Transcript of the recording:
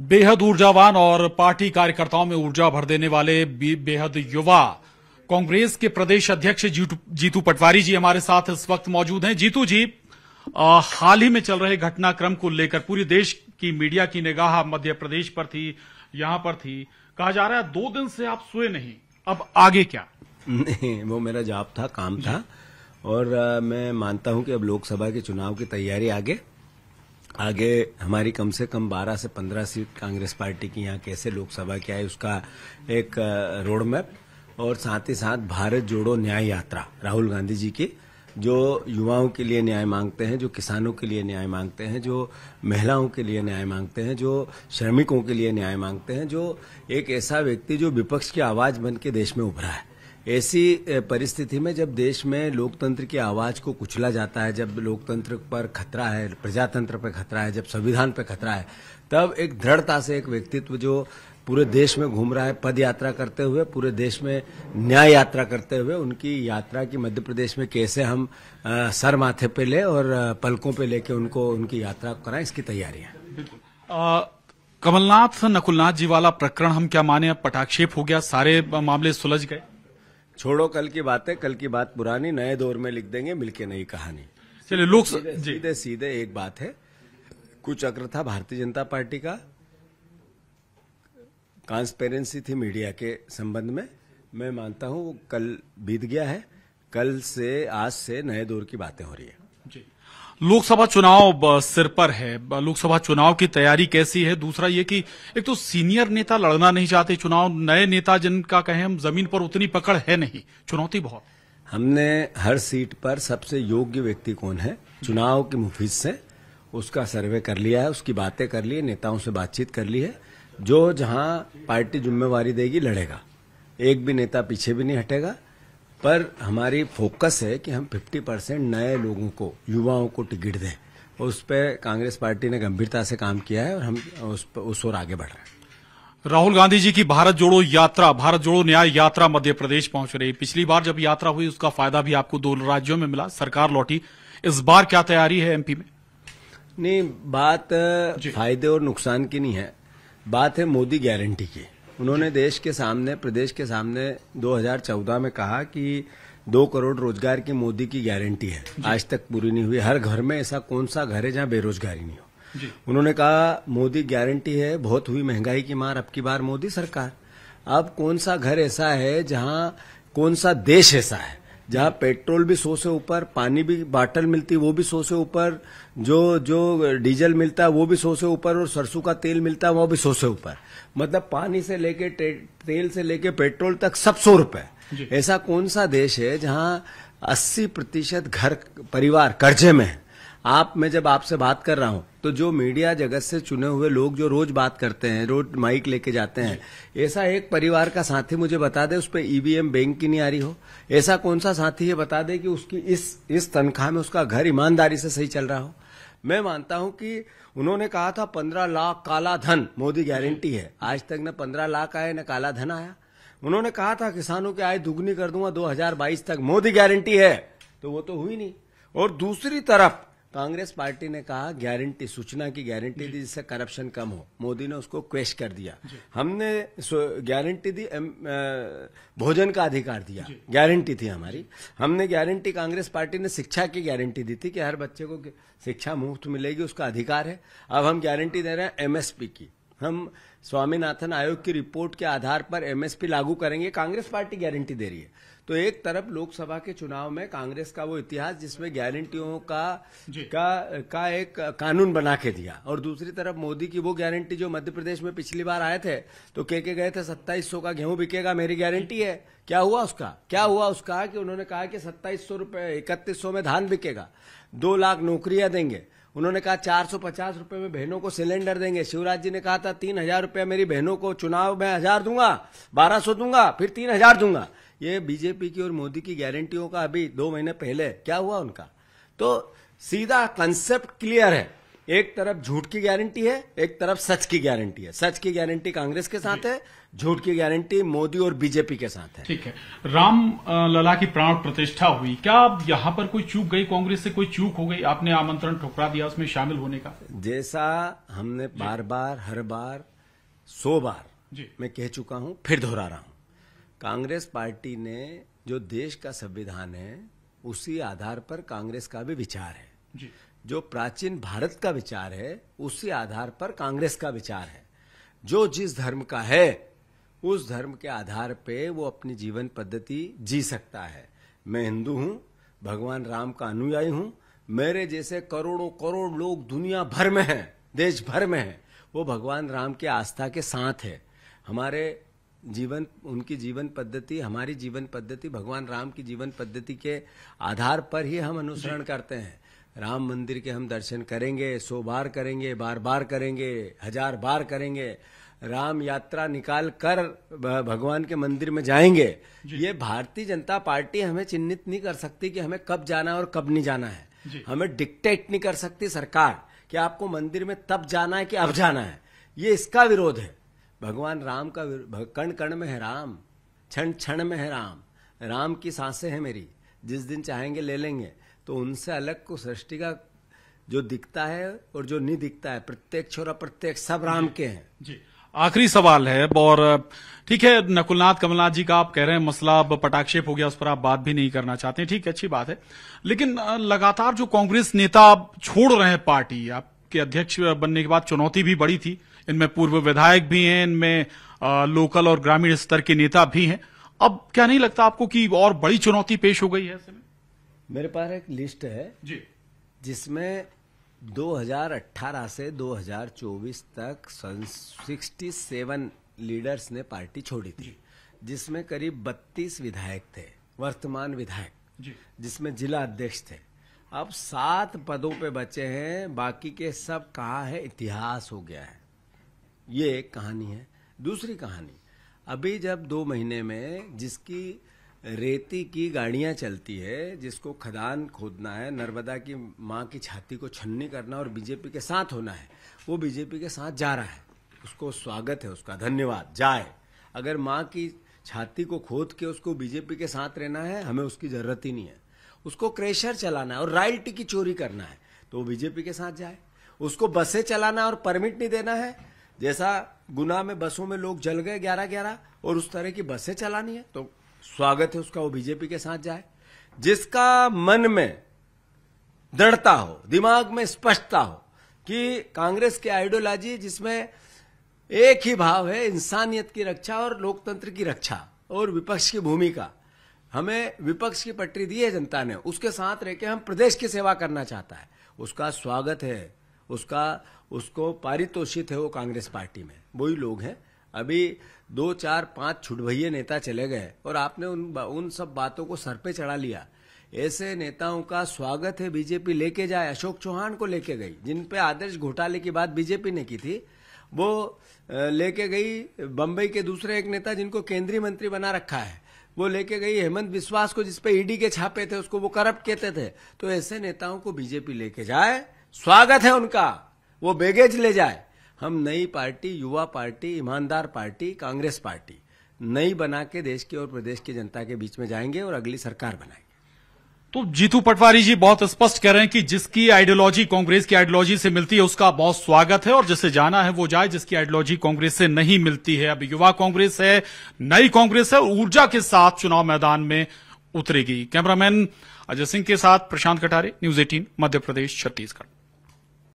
बेहद ऊर्जावान और पार्टी कार्यकर्ताओं में ऊर्जा भर देने वाले बेहद युवा कांग्रेस के प्रदेश अध्यक्ष जीतू पटवारी जी हमारे साथ इस वक्त मौजूद हैं जीतू जी हाल ही में चल रहे घटनाक्रम को लेकर पूरे देश की मीडिया की निगाह मध्य प्रदेश पर थी यहां पर थी कहा जा रहा है दो दिन से आप सोए नहीं अब आगे क्या नहीं वो मेरा जाप था काम था और आ, मैं मानता हूं कि अब लोकसभा के चुनाव की तैयारी आगे आगे हमारी कम से कम 12 से 15 सीट कांग्रेस पार्टी की यहाँ कैसे लोकसभा क्या आए उसका एक रोड मैप और साथ ही साथ भारत जोड़ो न्याय यात्रा राहुल गांधी जी की जो युवाओं के लिए न्याय मांगते हैं जो किसानों के लिए न्याय मांगते हैं जो महिलाओं के लिए न्याय मांगते हैं जो श्रमिकों के लिए न्याय मांगते हैं जो एक ऐसा व्यक्ति जो विपक्ष की आवाज बन के देश में उभरा है ऐसी परिस्थिति में जब देश में लोकतंत्र की आवाज को कुचला जाता है जब लोकतंत्र पर खतरा है प्रजातंत्र पर खतरा है जब संविधान पर खतरा है तब एक दृढ़ता से एक व्यक्तित्व जो पूरे देश में घूम रहा है पद यात्रा करते हुए पूरे देश में न्याय यात्रा करते हुए उनकी यात्रा की मध्य प्रदेश में कैसे हम आ, सर माथे पे ले और पलकों पे लेके उनको उनकी यात्रा कराएं इसकी तैयारी है कमलनाथ नकुलनाथ जी वाला प्रकरण हम क्या माने अब पटाक्षेप हो गया सारे मामले सुलझ गए छोड़ो कल की बातें कल की बात पुरानी नए दौर में लिख देंगे मिलके नई कहानी चलिए लोक सीधे, सीधे सीधे एक बात है कुचक्र था भारतीय जनता पार्टी का ट्रांसपेरेंसी थी मीडिया के संबंध में मैं मानता हूं वो कल बीत गया है कल से आज से नए दौर की बातें हो रही है लोकसभा चुनाव सिर पर है लोकसभा चुनाव की तैयारी कैसी है दूसरा ये कि एक तो सीनियर नेता लड़ना नहीं चाहते चुनाव नए नेता जिनका कहें हम जमीन पर उतनी पकड़ है नहीं चुनौती बहुत हमने हर सीट पर सबसे योग्य व्यक्ति कौन है चुनाव के मुफीज से उसका सर्वे कर लिया है उसकी बातें कर ली है नेताओं से बातचीत कर ली है जो जहां पार्टी जिम्मेवारी देगी लड़ेगा एक भी नेता पीछे भी नहीं हटेगा पर हमारी फोकस है कि हम 50 परसेंट नए लोगों को युवाओं को टिकट दें उस पर कांग्रेस पार्टी ने गंभीरता से काम किया है और हम उस पर उस ओर आगे बढ़ रहे हैं राहुल गांधी जी की भारत जोड़ो यात्रा भारत जोड़ो न्याय यात्रा मध्य प्रदेश पहुंच रही पिछली बार जब यात्रा हुई उसका फायदा भी आपको दो राज्यों में मिला सरकार लौटी इस बार क्या तैयारी है एमपी में नहीं बात फायदे और नुकसान की नहीं है बात है मोदी गारंटी की उन्होंने देश के सामने प्रदेश के सामने 2014 में कहा कि दो करोड़ रोजगार की मोदी की गारंटी है आज तक पूरी नहीं हुई हर घर में ऐसा कौन सा घर है जहां बेरोजगारी नहीं हो उन्होंने कहा मोदी गारंटी है बहुत हुई महंगाई की मार अब की बार मोदी सरकार अब कौन सा घर ऐसा है जहां कौन सा देश ऐसा है जहाँ पेट्रोल भी सौ से ऊपर पानी भी बाटल मिलती वो भी सौ से ऊपर जो जो डीजल मिलता है वो भी सौ से ऊपर और सरसों का तेल मिलता है वो भी सौ से ऊपर मतलब पानी से लेके तेल से लेके पेट्रोल तक सब सौ रुपए ऐसा कौन सा देश है जहाँ अस्सी प्रतिशत घर परिवार कर्जे में है आप मैं जब आपसे बात कर रहा हूँ तो जो मीडिया जगत से चुने हुए लोग जो रोज बात करते हैं रोज माइक लेके जाते हैं ऐसा एक परिवार का साथी मुझे बता दे उस पर ईवीएम e बैंक की नहीं आ रही हो ऐसा कौन सा साथी ये बता दे कि उसकी इस इस तनख्वाह में उसका घर ईमानदारी से सही चल रहा हो मैं मानता हूं कि उन्होंने कहा था पंद्रह लाख काला धन मोदी गारंटी है आज तक न पंद्रह लाख आया न काला धन आया उन्होंने कहा था किसानों की आय दुगनी कर दूंगा 2022 तक मोदी गारंटी है तो वो तो हुई नहीं और दूसरी तरफ कांग्रेस पार्टी ने कहा गारंटी सूचना की गारंटी दी जिससे करप्शन कम हो मोदी ने उसको क्वेश कर दिया हमने गारंटी दी भोजन का अधिकार दिया गारंटी थी हमारी हमने गारंटी कांग्रेस पार्टी ने शिक्षा की गारंटी दी थी कि हर बच्चे को शिक्षा मुफ्त मिलेगी उसका अधिकार है अब हम गारंटी दे रहे हैं एमएसपी की हम स्वामीनाथन आयोग की रिपोर्ट के आधार पर एमएसपी लागू करेंगे कांग्रेस पार्टी गारंटी दे रही है तो एक तरफ लोकसभा के चुनाव में कांग्रेस का वो इतिहास जिसमें गारंटियों का का का एक कानून बना के दिया और दूसरी तरफ मोदी की वो गारंटी जो मध्य प्रदेश में पिछली बार आए थे तो कह के गए थे सत्ताईस सौ का गेहूं बिकेगा मेरी गारंटी है क्या हुआ उसका क्या हुआ उसका कि उन्होंने कहा कि सत्ताईस सौ रूपये इकतीस सौ में धान बिकेगा दो लाख नौकरियां देंगे उन्होंने कहा चार सौ पचास रूपये में बहनों को सिलेंडर देंगे शिवराज जी ने कहा था तीन हजार रूपये मेरी बहनों को चुनाव में हजार दूंगा बारह सौ दूंगा फिर तीन हजार दूंगा ये बीजेपी की और मोदी की गारंटियों का अभी दो महीने पहले क्या हुआ उनका तो सीधा कंसेप्ट क्लियर है एक तरफ झूठ की गारंटी है एक तरफ सच की गारंटी है सच की गारंटी कांग्रेस के साथ है झूठ की गारंटी मोदी और बीजेपी के साथ है ठीक है राम लला की प्राण प्रतिष्ठा हुई क्या अब यहाँ पर कोई चूक गई कांग्रेस से कोई चूक हो गई आपने आमंत्रण ठुकरा दिया उसमें शामिल होने का जैसा हमने बार बार हर बार सो बार मैं कह चुका हूँ फिर दोहरा रहा हूँ कांग्रेस पार्टी ने जो देश का संविधान है उसी आधार पर कांग्रेस का भी विचार है जो प्राचीन भारत का विचार है उसी आधार पर कांग्रेस का विचार है जो जिस धर्म का है उस धर्म के आधार पे वो अपनी जीवन पद्धति जी सकता है मैं हिंदू हूं भगवान राम का अनुयायी हूं मेरे जैसे करोड़ों करोड़ लोग दुनिया भर में हैं देश भर में हैं वो भगवान राम के आस्था के साथ है हमारे जीवन उनकी जीवन पद्धति हमारी जीवन पद्धति भगवान राम की जीवन पद्धति के आधार पर ही हम अनुसरण करते हैं राम मंदिर के हम दर्शन करेंगे सो बार करेंगे बार बार करेंगे हजार बार करेंगे राम यात्रा निकाल कर भगवान के मंदिर में जाएंगे ये भारतीय जनता पार्टी हमें चिन्हित नहीं कर सकती कि हमें कब जाना है और कब नहीं जाना है हमें डिक्टेट नहीं कर सकती सरकार कि आपको मंदिर में तब जाना है कि अब जाना है ये इसका विरोध है भगवान राम का कण कण में है राम क्षण क्षण में है राम राम की सांसें हैं मेरी जिस दिन चाहेंगे ले लेंगे तो उनसे अलग को सृष्टि का जो दिखता है और जो नहीं दिखता है प्रत्यक्ष और अप्रत्यक्ष सब राम के हैं जी आखिरी सवाल है और ठीक है नकुलनाथ कमलनाथ जी का आप कह रहे हैं मसला अब पटाक्षेप हो गया उस पर आप बात भी नहीं करना चाहते ठीक है अच्छी बात है लेकिन लगातार जो कांग्रेस नेता छोड़ रहे हैं पार्टी आपके अध्यक्ष बनने के बाद चुनौती भी बड़ी थी इनमें पूर्व विधायक भी हैं इनमें लोकल और ग्रामीण स्तर के नेता भी हैं अब क्या नहीं लगता आपको कि और बड़ी चुनौती पेश हो गई है ऐसे में मेरे पास एक लिस्ट है जी जिसमें 2018 से 2024 तक 67 लीडर्स ने पार्टी छोड़ी थी जिसमें करीब 32 विधायक थे वर्तमान विधायक जिसमें जिला अध्यक्ष थे अब सात पदों पे बचे हैं बाकी के सब कहा है इतिहास हो गया है ये एक कहानी है दूसरी कहानी अभी जब दो महीने में जिसकी रेती की गाड़ियां चलती है जिसको खदान खोदना है नर्मदा की माँ की छाती को छन्नी करना और बीजेपी के साथ होना है वो बीजेपी के साथ जा रहा है उसको स्वागत है उसका धन्यवाद जाए अगर माँ की छाती को खोद के उसको बीजेपी के साथ रहना है हमें उसकी जरूरत ही नहीं है उसको क्रेशर चलाना है और रॉयल्टी की चोरी करना है तो वो बीजेपी के साथ जाए उसको बसें चलाना और परमिट नहीं देना है जैसा गुना में बसों में लोग जल गए ग्यारह ग्यारह और उस तरह की बसें चलानी है तो स्वागत है उसका वो बीजेपी के साथ जाए जिसका मन में दृढ़ता हो दिमाग में स्पष्टता हो कि कांग्रेस की आइडियोलॉजी जिसमें एक ही भाव है इंसानियत की रक्षा और लोकतंत्र की रक्षा और विपक्ष की भूमिका हमें विपक्ष की पटरी दी है जनता ने उसके साथ रह के हम प्रदेश की सेवा करना चाहता है उसका स्वागत है उसका उसको पारितोषित है वो कांग्रेस पार्टी में वही लोग हैं अभी दो चार पांच छुटभैये नेता चले गए और आपने उन उन सब बातों को सर पे चढ़ा लिया ऐसे नेताओं का स्वागत है बीजेपी लेके जाए अशोक चौहान को लेके गई जिन पे आदर्श घोटाले की बात बीजेपी ने की थी वो लेके गई बंबई के दूसरे एक नेता जिनको केंद्रीय मंत्री बना रखा है वो लेके गई हेमंत विश्वास को जिसपे ईडी के छापे थे उसको वो करप्ट कहते थे तो ऐसे नेताओं को बीजेपी लेके जाए स्वागत है उनका वो बेगेज ले जाए हम नई पार्टी युवा पार्टी ईमानदार पार्टी कांग्रेस पार्टी नई बना के देश की और प्रदेश की जनता के बीच में जाएंगे और अगली सरकार बनाएंगे तो जीतू पटवारी जी बहुत स्पष्ट कह रहे हैं कि जिसकी आइडियोलॉजी कांग्रेस की आइडियोलॉजी से मिलती है उसका बहुत स्वागत है और जिसे जाना है वो जाए जिसकी आइडियोलॉजी कांग्रेस से नहीं मिलती है अब युवा कांग्रेस है नई कांग्रेस है ऊर्जा के साथ चुनाव मैदान में उतरेगी कैमरामैन अजय सिंह के साथ प्रशांत कटारे न्यूज एटीन मध्य प्रदेश छत्तीसगढ़